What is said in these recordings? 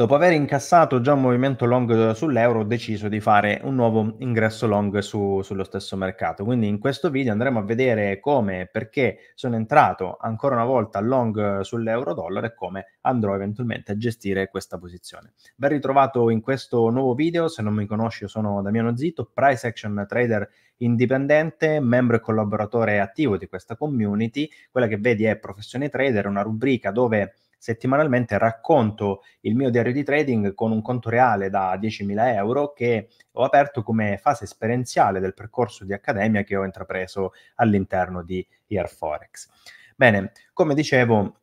Dopo aver incassato già un movimento long sull'euro, ho deciso di fare un nuovo ingresso long su, sullo stesso mercato. Quindi in questo video andremo a vedere come e perché sono entrato ancora una volta long sull'euro dollaro e come andrò eventualmente a gestire questa posizione. Ben ritrovato in questo nuovo video, se non mi conosci io sono Damiano Zitto, price action trader indipendente, membro e collaboratore attivo di questa community. Quella che vedi è Professione Trader, una rubrica dove settimanalmente racconto il mio diario di trading con un conto reale da 10.000 euro che ho aperto come fase esperienziale del percorso di accademia che ho intrapreso all'interno di Earforex. Bene, come dicevo,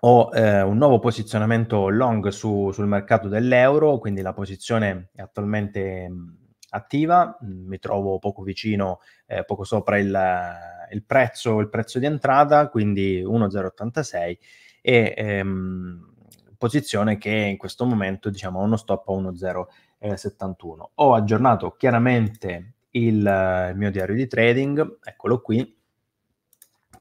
ho eh, un nuovo posizionamento long su, sul mercato dell'euro, quindi la posizione è attualmente mm, attiva, mm, mi trovo poco vicino, eh, poco sopra il, il, prezzo, il prezzo di entrata, quindi 1,086 e ehm, posizione che in questo momento diciamo uno stop a 1,071. Eh, ho aggiornato chiaramente il, eh, il mio diario di trading, eccolo qui,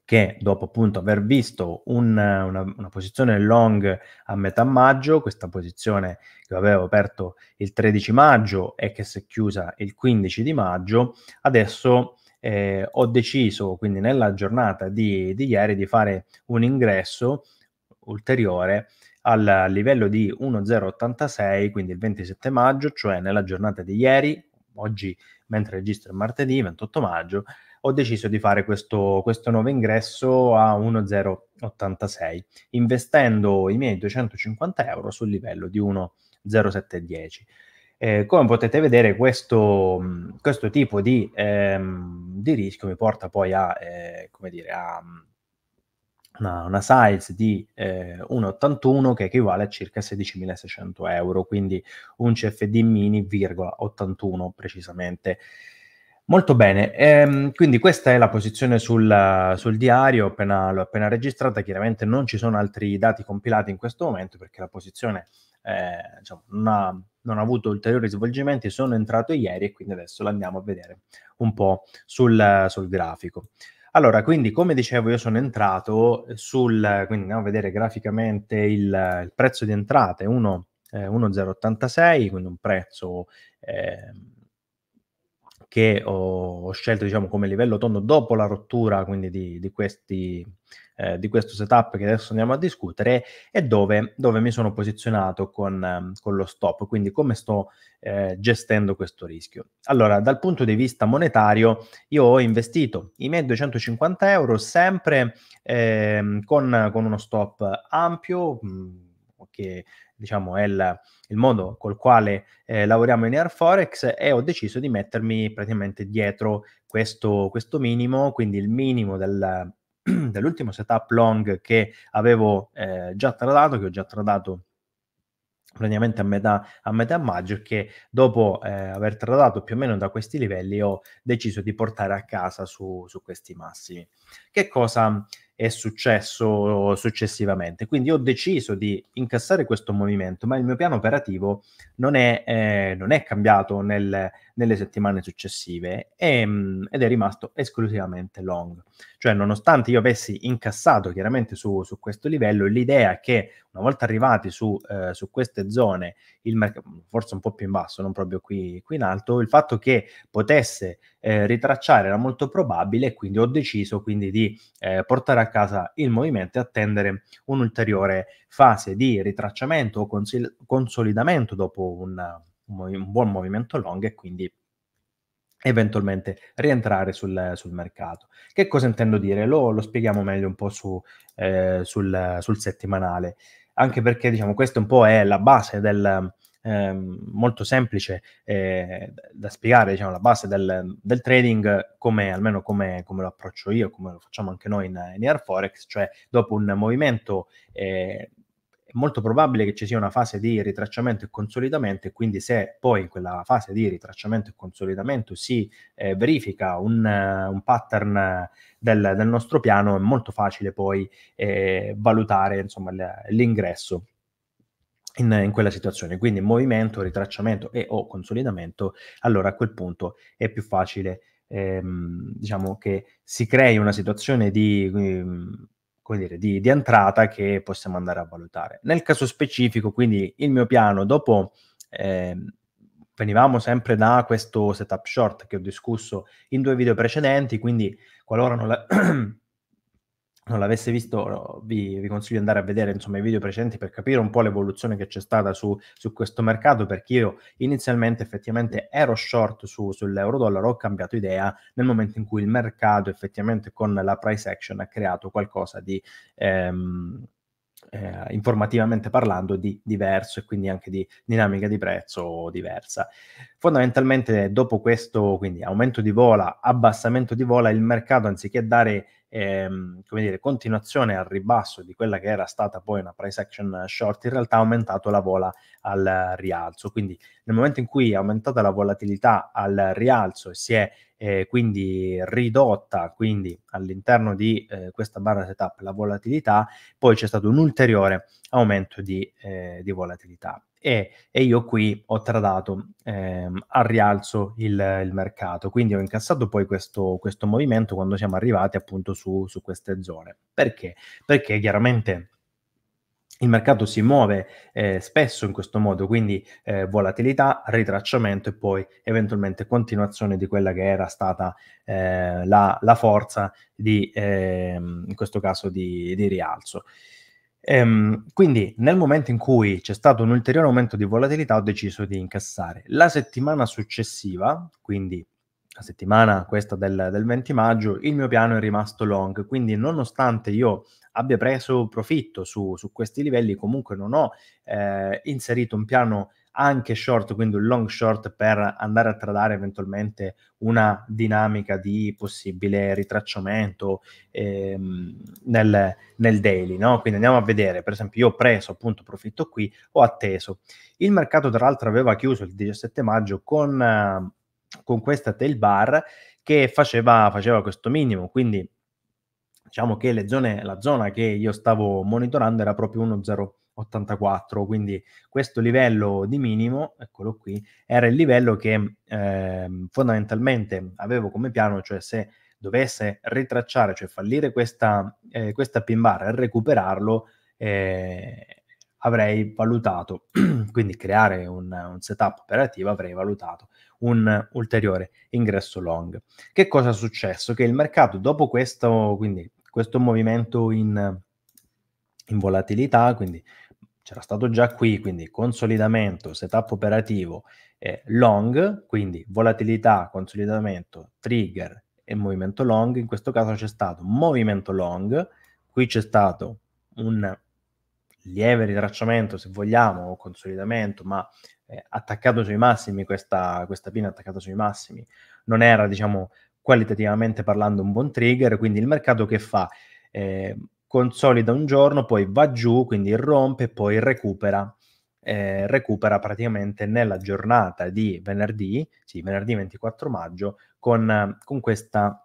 che dopo appunto aver visto un, una, una, posizione long a metà maggio, questa posizione che avevo aperto il 13 maggio e che si è chiusa il 15 di maggio, adesso eh, ho deciso quindi nella giornata di, di ieri di fare un ingresso ulteriore al livello di 1,086, quindi il 27 maggio, cioè nella giornata di ieri, oggi mentre registro il martedì 28 maggio, ho deciso di fare questo, questo nuovo ingresso a 1,086, investendo i miei 250 euro sul livello di 1,0710. Eh, come potete vedere, questo, questo tipo di, ehm, di, rischio mi porta poi a, eh, come dire, a una, una size di eh, 1,81 che equivale a circa 16.600 euro, quindi un CFD mini, virgola, 81 precisamente. Molto bene, ehm, quindi questa è la posizione sul, sul diario, appena, l'ho appena registrata, chiaramente non ci sono altri dati compilati in questo momento perché la posizione eh, diciamo, non, ha, non, ha, avuto ulteriori svolgimenti, sono entrato ieri e quindi adesso l'andiamo a vedere un po' sul, sul grafico. Allora, quindi come dicevo, io sono entrato eh, sul, quindi andiamo a vedere graficamente il, il prezzo di entrate 1, eh, 1,086, quindi un prezzo eh, che ho, ho, scelto diciamo come livello tondo dopo la rottura quindi di, di questi eh, di questo setup che adesso andiamo a discutere e dove, dove mi sono posizionato con, ehm, con, lo stop, quindi come sto eh, gestendo questo rischio. Allora, dal punto di vista monetario, io ho investito i miei 250 euro sempre eh, con, con, uno stop ampio, mm, che diciamo è il, il modo col quale eh, lavoriamo in Air Forex e ho deciso di mettermi praticamente dietro questo, questo minimo, quindi il minimo del dell'ultimo setup long che avevo eh, già tradato, che ho già tradato praticamente a metà, a metà maggio, che dopo eh, aver tradato più o meno da questi livelli ho deciso di portare a casa su, su questi massimi. Che cosa è successo successivamente. Quindi ho deciso di incassare questo movimento, ma il mio piano operativo non è, eh, non è cambiato nel, nelle settimane successive e, ehm, ed è rimasto esclusivamente long. Cioè, nonostante io avessi incassato chiaramente su, su questo livello, l'idea che una volta arrivati su, eh, su queste zone, merc- forse un po' più in basso, non proprio qui, qui in alto, il fatto che potesse eh, ritracciare era molto probabile, quindi ho deciso quindi di eh, portare a a casa il movimento e attendere un'ulteriore fase di ritracciamento o consil- consolidamento dopo un, un buon movimento long e quindi eventualmente rientrare sul, sul, mercato. Che cosa intendo dire? Lo, lo spieghiamo meglio un po' su, eh, sul, sul, settimanale, anche perché diciamo questa un po' è la base del, Ehm, molto semplice eh, da spiegare, diciamo, la base del, del trading, come, almeno come, come, lo approccio io, come lo facciamo anche noi in, in Air Forex, cioè dopo un movimento eh, molto probabile che ci sia una fase di ritracciamento e consolidamento e quindi se poi in quella fase di ritracciamento e consolidamento si eh, verifica un, un pattern del, del, nostro piano è molto facile poi eh, valutare insomma, l'ingresso in, in, quella situazione. Quindi movimento, ritracciamento e o consolidamento, allora a quel punto è più facile ehm, diciamo che si crei una situazione di, ehm, come dire, di, di, entrata che possiamo andare a valutare. Nel caso specifico, quindi il mio piano dopo... Ehm, venivamo sempre da questo setup short che ho discusso in due video precedenti, quindi qualora non, la non l'avesse visto, vi, vi, consiglio di andare a vedere insomma, i video precedenti per capire un po' l'evoluzione che c'è stata su, su questo mercato, perché io inizialmente effettivamente ero short su, sull'euro-dollaro, ho cambiato idea nel momento in cui il mercato effettivamente con la price action ha creato qualcosa di... Ehm, eh, informativamente parlando di diverso e quindi anche di dinamica di prezzo diversa. Fondamentalmente dopo questo, quindi aumento di vola, abbassamento di vola, il mercato anziché dare ehm, come dire, continuazione al ribasso di quella che era stata poi una price action short, in realtà ha aumentato la vola al rialzo. Quindi nel momento in cui è aumentata la volatilità al rialzo e si è eh, quindi ridotta quindi all'interno di eh, questa barra setup la volatilità, poi c'è stato un ulteriore aumento di, eh, di volatilità e, e io qui ho tradato ehm, al rialzo il, il, mercato, quindi ho incassato poi questo, questo movimento quando siamo arrivati appunto su, su queste zone. Perché? Perché chiaramente il mercato si muove eh, spesso in questo modo, quindi eh, volatilità, ritracciamento e poi eventualmente continuazione di quella che era stata eh, la, la, forza di, ehm, in questo caso, di, di rialzo. Ehm, quindi nel momento in cui c'è stato un ulteriore aumento di volatilità ho deciso di incassare. La settimana successiva, quindi la settimana questa del, del 20 maggio, il mio piano è rimasto long, quindi nonostante io abbia preso profitto su, su questi livelli, comunque non ho eh, inserito un piano anche short, quindi un long short per andare a tradare eventualmente una dinamica di possibile ritracciamento ehm, nel, nel, daily. No? Quindi andiamo a vedere, per esempio, io ho preso appunto profitto qui, ho atteso. Il mercato, tra l'altro, aveva chiuso il 17 maggio con, eh, con questa tail bar che faceva, faceva questo minimo, quindi diciamo che zone, la zona che io stavo monitorando era proprio 1,0 84, quindi questo livello di minimo, eccolo qui, era il livello che eh, fondamentalmente avevo come piano, cioè se dovesse ritracciare, cioè fallire questa, eh, questa pin bar e recuperarlo, eh, avrei valutato, quindi creare un, un, setup operativo, avrei valutato un ulteriore ingresso long. Che cosa è successo? Che il mercato dopo questo, quindi questo movimento in, in volatilità, quindi c'era stato già qui, quindi consolidamento, setup operativo, eh, long, quindi volatilità, consolidamento, trigger e movimento long. In questo caso c'è stato movimento long, qui c'è stato un lieve ritracciamento, se vogliamo, o consolidamento, ma eh, attaccato sui massimi, questa, questa pina attaccata sui massimi, non era, diciamo, qualitativamente parlando un buon trigger, quindi il mercato che fa? Eh, consolida un giorno, poi va giù, quindi rompe, poi recupera. Eh, recupera praticamente nella giornata di venerdì, sì, venerdì 24 maggio, con, con questa,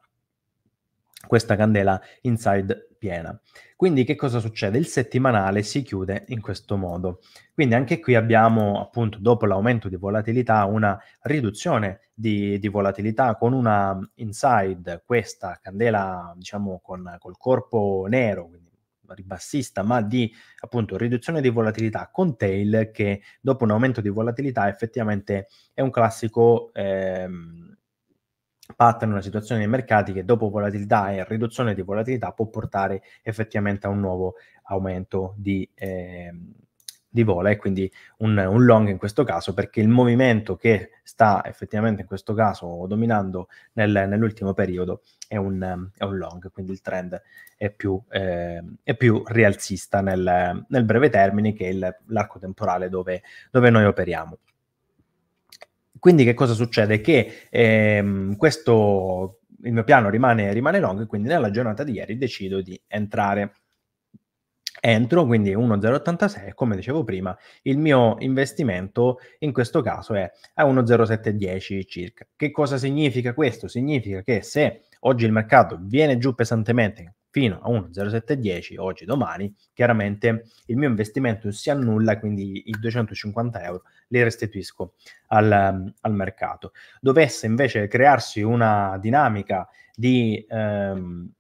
questa candela Inside piena. Quindi che cosa succede? Il settimanale si chiude in questo modo. Quindi anche qui abbiamo appunto dopo l'aumento di volatilità una riduzione di, di volatilità con una mm, inside, questa candela diciamo con, col corpo nero, quindi ribassista, ma di appunto riduzione di volatilità con tail che dopo un aumento di volatilità effettivamente è un classico... eh, patterno una situazione dei mercati che dopo volatilità e riduzione di volatilità può portare effettivamente a un nuovo aumento di, eh, di vola e quindi un, un, long in questo caso perché il movimento che sta effettivamente in questo caso dominando nel, nell'ultimo periodo è un, è un, long, quindi il trend è più, eh, è più rialzista nel, nel, breve termine che il, l'arco temporale dove, dove noi operiamo. Quindi che cosa succede? Che ehm, questo, il mio piano rimane, rimane long, quindi nella giornata di ieri decido di entrare. Entro, quindi 1,086, come dicevo prima, il mio investimento in questo caso è a 1,0710 circa. Che cosa significa questo? Significa che se oggi il mercato viene giù pesantemente, fino a 1,0710 oggi, domani, chiaramente il mio investimento si annulla, quindi i 250 euro li restituisco al, al mercato. Dovesse invece crearsi una dinamica di... Ehm,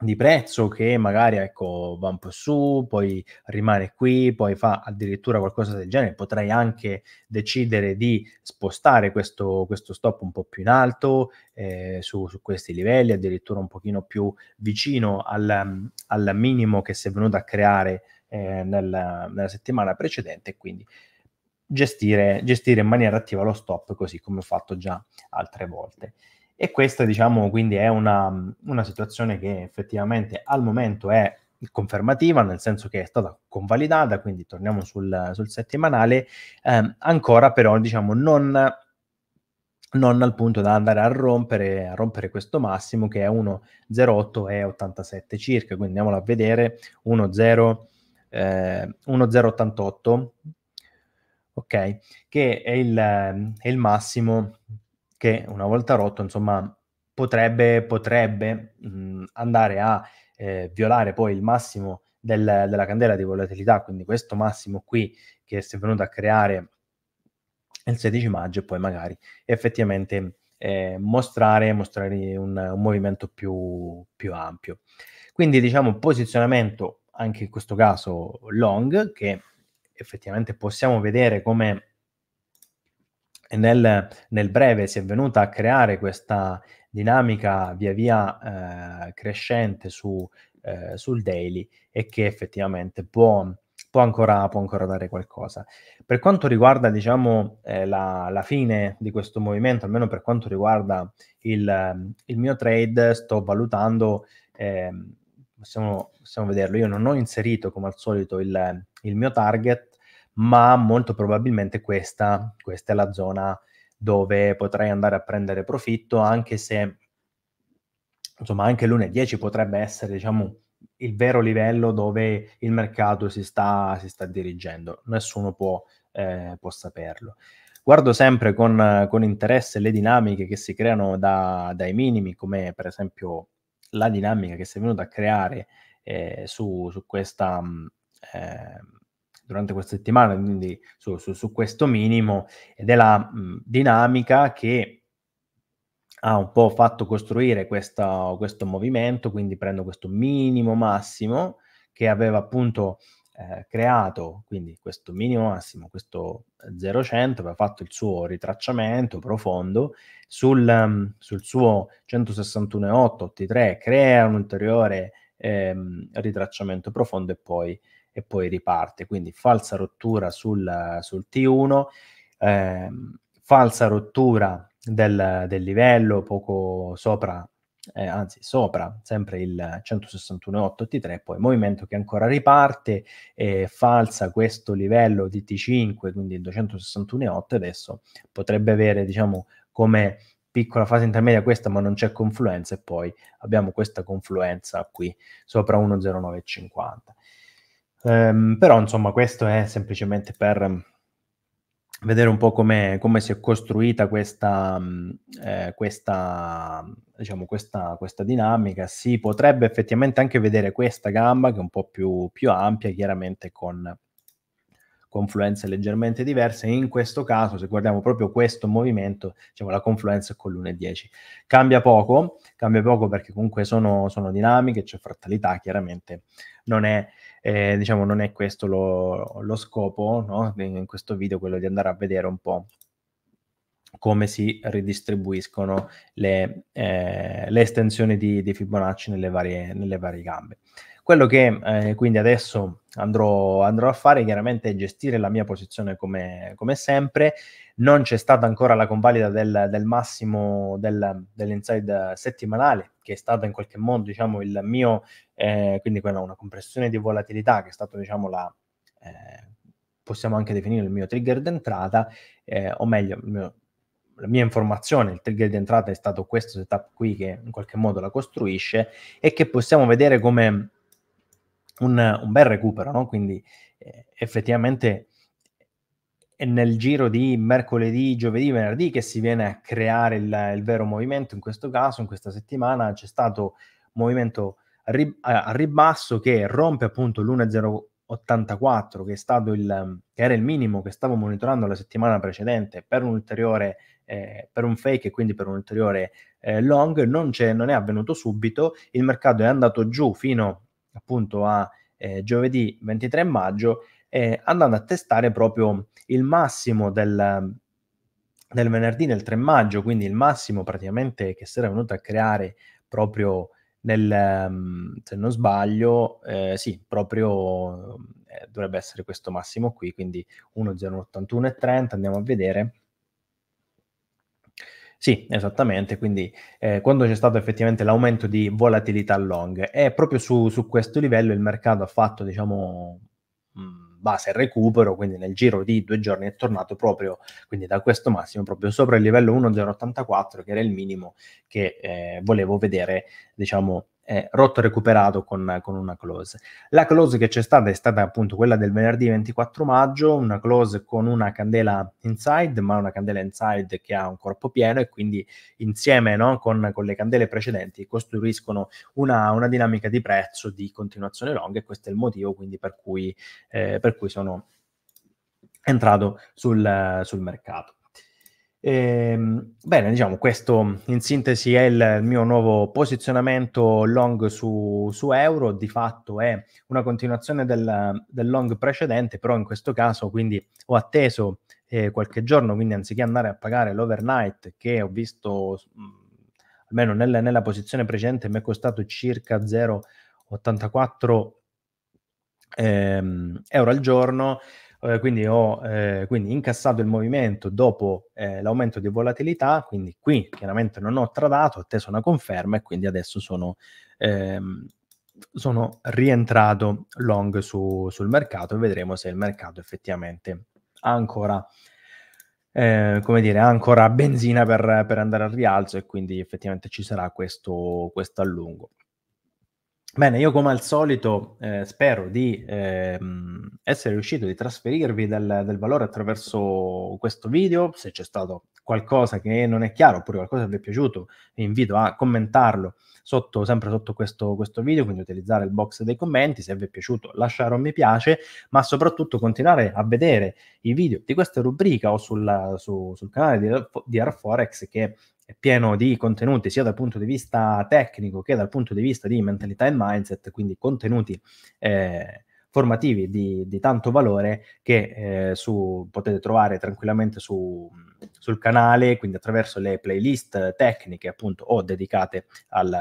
di prezzo che magari ecco, va un po' su, poi rimane qui, poi fa addirittura qualcosa del genere, potrei anche decidere di spostare questo, questo stop un po' più in alto eh, su, su, questi livelli, addirittura un pochino più vicino al, al minimo che si è venuto a creare eh, nella, nella, settimana precedente, quindi gestire, gestire in maniera attiva lo stop così come ho fatto già altre volte. E questa, diciamo, quindi è una, una situazione che effettivamente al momento è confermativa, nel senso che è stata convalidata, quindi torniamo sul, sul settimanale, ehm, ancora però diciamo non, non, al punto da andare a rompere, a rompere questo massimo che è 1,08 e 87 circa, quindi andiamolo a vedere 1,0, eh, 1,088, ok, che è il, è il massimo che una volta rotto, insomma, potrebbe, potrebbe mh, mhmm, andare a eh, violare poi il massimo del, della candela di volatilità, quindi questo massimo qui che si è venuto a creare il 16 maggio e poi magari effettivamente eh, mostrare, mostrare un, un movimento più, più, ampio. Quindi diciamo posizionamento anche in questo caso long che effettivamente possiamo vedere come nel, nel, breve si è venuta a creare questa dinamica via via eh, crescente su, eh, sul daily e che effettivamente può, può, ancora, può, ancora, dare qualcosa. Per quanto riguarda diciamo, eh, la, la, fine di questo movimento, almeno per quanto riguarda il, il mio trade, sto valutando, ehm, possiamo, possiamo, vederlo, io non ho inserito come al solito il, il mio target, ma molto probabilmente questa, questa è la zona dove potrei andare a prendere profitto, anche se insomma anche l'1,10 potrebbe essere diciamo il vero livello dove il mercato si sta, si sta dirigendo, nessuno può, eh, può saperlo. Guardo sempre con, con, interesse le dinamiche che si creano da, dai minimi, come per esempio la dinamica che si è venuta a creare eh, su, su, questa... Mm, eh, durante questa settimana, quindi su, su, su questo minimo, ed è la mh, dinamica che ha un po' fatto costruire questa, questo movimento, quindi prendo questo minimo massimo che aveva appunto eh, creato, quindi questo minimo massimo, questo 0,100, aveva fatto il suo ritracciamento profondo sul, um, sul suo 161,883, crea un ulteriore ehm, ritracciamento profondo e poi e poi riparte. Quindi falsa rottura sul, sul T1, ehm, falsa rottura del, del, livello poco sopra, eh, anzi sopra sempre il 161.8 T3, poi movimento che ancora riparte, eh, falsa questo livello di T5, quindi il 261.8 adesso potrebbe avere diciamo come piccola fase intermedia questa ma non c'è confluenza e poi abbiamo questa confluenza qui sopra 10950 Um, però insomma questo è semplicemente per mm, vedere un po' come, si è costruita questa, mm, eh, questa, diciamo, questa, questa, dinamica. Si potrebbe effettivamente anche vedere questa gamba che è un po' più, più ampia, chiaramente con confluenze leggermente diverse. In questo caso, se guardiamo proprio questo movimento, diciamo, la confluenza è con l'1,10. Cambia poco, cambia poco perché comunque sono, sono dinamiche, c'è cioè frattalità, chiaramente non è eh, diciamo non è questo lo, lo scopo no? in questo video, quello di andare a vedere un po' come si ridistribuiscono le, eh, le estensioni di, di Fibonacci nelle varie, nelle varie, gambe. Quello che eh, quindi adesso andrò, andrò, a fare chiaramente è gestire la mia posizione come, come sempre. Non c'è stata ancora la convalida del, del massimo del, dell'inside settimanale, che è stata in qualche modo diciamo, il mio, eh, quindi quella, una compressione di volatilità che è stato, diciamo, la, eh, possiamo anche definire il mio trigger d'entrata, eh, o meglio, mio, la mia informazione, il trigger d'entrata è stato questo setup qui che in qualche modo la costruisce e che possiamo vedere come un, un bel recupero, no? quindi eh, effettivamente è nel giro di mercoledì, giovedì, venerdì che si viene a creare il, il vero movimento. In questo caso, in questa settimana, c'è stato un movimento a, rib- a ribasso che rompe appunto l'1,084 che, è stato il, che era il minimo che stavo monitorando la settimana precedente per un ulteriore eh, per un fake e quindi per un ulteriore eh, long non, non, è avvenuto subito il mercato è andato giù fino appunto a eh, giovedì 23 maggio eh, andando a testare proprio il massimo del, del, venerdì nel 3 maggio, quindi il massimo praticamente che si era venuto a creare proprio nel, se non sbaglio, eh, sì, proprio eh, dovrebbe essere questo massimo qui, quindi 1,081,30, andiamo a vedere. Sì, esattamente, quindi eh, quando c'è stato effettivamente l'aumento di volatilità long e proprio su, su questo livello il mercato ha fatto, diciamo, mh, mm, base recupero, quindi nel giro di due giorni è tornato proprio, quindi da questo massimo, proprio sopra il livello 1.084, che era il minimo che eh, volevo vedere, diciamo, eh, rotto e recuperato con, con, una close. La close che c'è stata è stata appunto quella del venerdì 24 maggio, una close con una candela inside, ma una candela inside che ha un corpo pieno e quindi insieme no, con, con, le candele precedenti costruiscono una, una, dinamica di prezzo di continuazione long e questo è il motivo quindi per cui, eh, per cui sono entrato sul, sul mercato. Ehm, bene, diciamo, questo in sintesi è il mio nuovo posizionamento long su, su euro, di fatto è una continuazione del, del, long precedente, però in questo caso quindi ho atteso eh, qualche giorno, quindi anziché andare a pagare l'overnight che ho visto mh, mm, almeno nel, nella posizione precedente mi è costato circa 0,84 ehm, euro al giorno, eh, quindi ho eh, quindi incassato il movimento dopo eh, l'aumento di volatilità, quindi qui chiaramente non ho tradato, ho atteso una conferma e quindi adesso sono, ehm, sono rientrato long su, sul mercato e vedremo se il mercato effettivamente ha ancora, eh, come dire, ancora benzina per, per, andare al rialzo e quindi effettivamente ci sarà questo, questo allungo. Bene, io come al solito eh, spero di eh, essere riuscito di trasferirvi del, del, valore attraverso questo video. Se c'è stato qualcosa che non è chiaro oppure qualcosa che vi è piaciuto, vi invito a commentarlo sotto, sempre sotto questo, questo video, quindi utilizzare il box dei commenti, se vi è piaciuto lasciare un mi piace, ma soprattutto continuare a vedere i video di questa rubrica o sulla, su, sul canale di, di Airforex che è pieno di contenuti sia dal punto di vista tecnico che dal punto di vista di mentalità e mindset, quindi contenuti eh, formativi di, di tanto valore che eh, su, potete trovare tranquillamente su, sul canale, quindi attraverso le playlist tecniche appunto o dedicate al,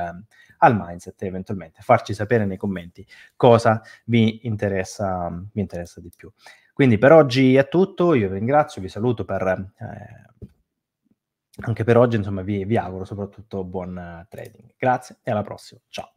al mindset eventualmente farci sapere nei commenti cosa vi interessa, vi interessa di più. Quindi per oggi è tutto, io vi ringrazio, vi saluto per, eh, anche per oggi, insomma vi, vi auguro soprattutto buon trading. Grazie e alla prossima, ciao.